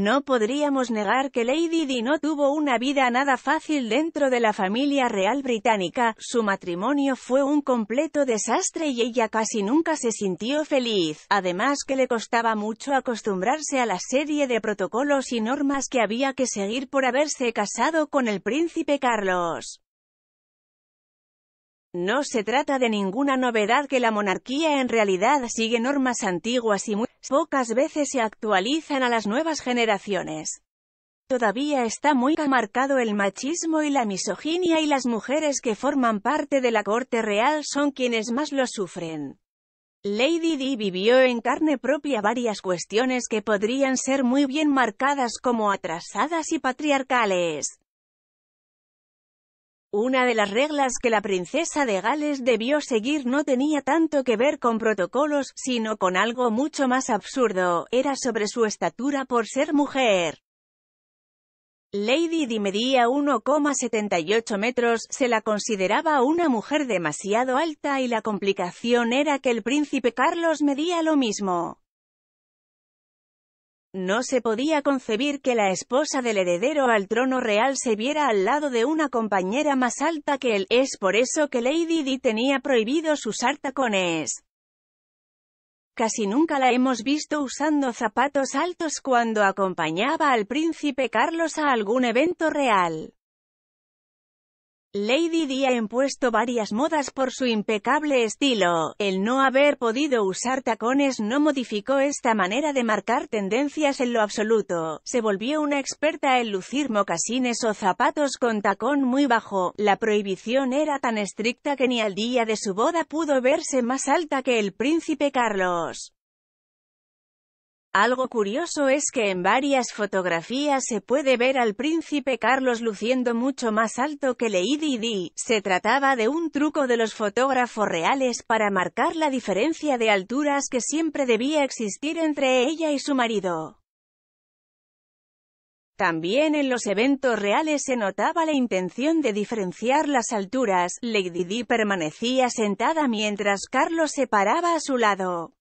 No podríamos negar que Lady Di no tuvo una vida nada fácil dentro de la familia real británica, su matrimonio fue un completo desastre y ella casi nunca se sintió feliz, además que le costaba mucho acostumbrarse a la serie de protocolos y normas que había que seguir por haberse casado con el príncipe Carlos. No se trata de ninguna novedad que la monarquía en realidad sigue normas antiguas y muy pocas veces se actualizan a las nuevas generaciones. Todavía está muy marcado el machismo y la misoginia y las mujeres que forman parte de la corte real son quienes más lo sufren. Lady Di vivió en carne propia varias cuestiones que podrían ser muy bien marcadas como atrasadas y patriarcales. Una de las reglas que la princesa de Gales debió seguir no tenía tanto que ver con protocolos, sino con algo mucho más absurdo, era sobre su estatura por ser mujer. Lady Di medía 1,78 metros, se la consideraba una mujer demasiado alta y la complicación era que el príncipe Carlos medía lo mismo. No se podía concebir que la esposa del heredero al trono real se viera al lado de una compañera más alta que él, es por eso que Lady Di tenía prohibido usar tacones. Casi nunca la hemos visto usando zapatos altos cuando acompañaba al príncipe Carlos a algún evento real. Lady Di ha impuesto varias modas por su impecable estilo. El no haber podido usar tacones no modificó esta manera de marcar tendencias en lo absoluto. Se volvió una experta en lucir mocasines o zapatos con tacón muy bajo. La prohibición era tan estricta que ni al día de su boda pudo verse más alta que el príncipe Carlos. Algo curioso es que en varias fotografías se puede ver al príncipe Carlos luciendo mucho más alto que Lady Di. Se trataba de un truco de los fotógrafos reales para marcar la diferencia de alturas que siempre debía existir entre ella y su marido. También en los eventos reales se notaba la intención de diferenciar las alturas, Lady Di permanecía sentada mientras Carlos se paraba a su lado.